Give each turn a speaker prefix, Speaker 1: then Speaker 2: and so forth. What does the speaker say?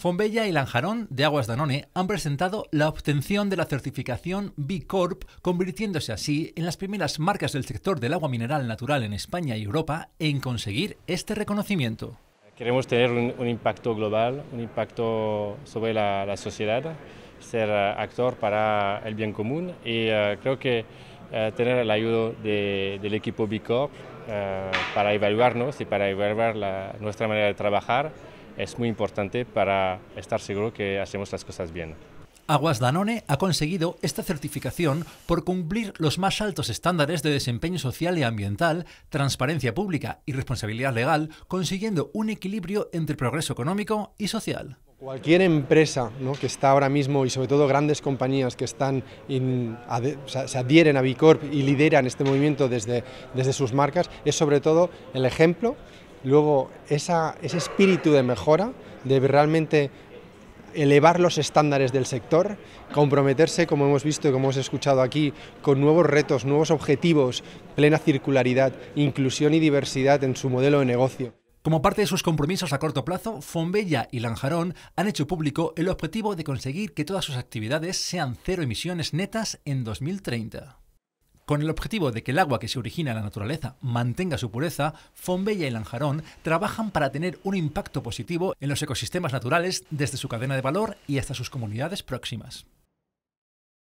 Speaker 1: Fombella y Lanjarón de Aguas Danone han presentado la obtención de la certificación B Corp, convirtiéndose así en las primeras marcas del sector del agua mineral natural en España y Europa en conseguir este reconocimiento.
Speaker 2: Queremos tener un, impacto global, un impacto sobre la, sociedad, ser eh, actor para el bien común y eh, creo que eh, tener el ayuda del equipo B Corp para evaluarnos y para evaluar nuestra manera de trabajar es muy importante para estar seguro que hacemos las cosas bien.
Speaker 1: Aguas Danone ha conseguido esta certificación por cumplir los más altos estándares de desempeño social y ambiental, transparencia pública y responsabilidad legal, consiguiendo un equilibrio entre progreso económico y social.
Speaker 3: Cualquier empresa que está ahora mismo y sobre todo grandes compañías que están se adhieren a Bicorp y lideran este movimiento desde, desde sus marcas es sobre todo el ejemplo luego ese espíritu de mejora, de realmente elevar los estándares del sector, comprometerse, como hemos visto y como hemos escuchado aquí, con nuevos retos, nuevos objetivos, plena circularidad, inclusión y diversidad en su modelo de negocio.
Speaker 1: Como parte de sus compromisos a corto plazo, Fonbella y Lanjarón han hecho público el objetivo de conseguir que todas sus actividades sean cero emisiones netas en 2030. Con el objetivo de que el agua que se origina en la naturaleza mantenga su pureza, Fonbella y Lanjarón trabajan para tener un impacto positivo en los ecosistemas naturales desde su cadena de valor y hasta sus comunidades próximas.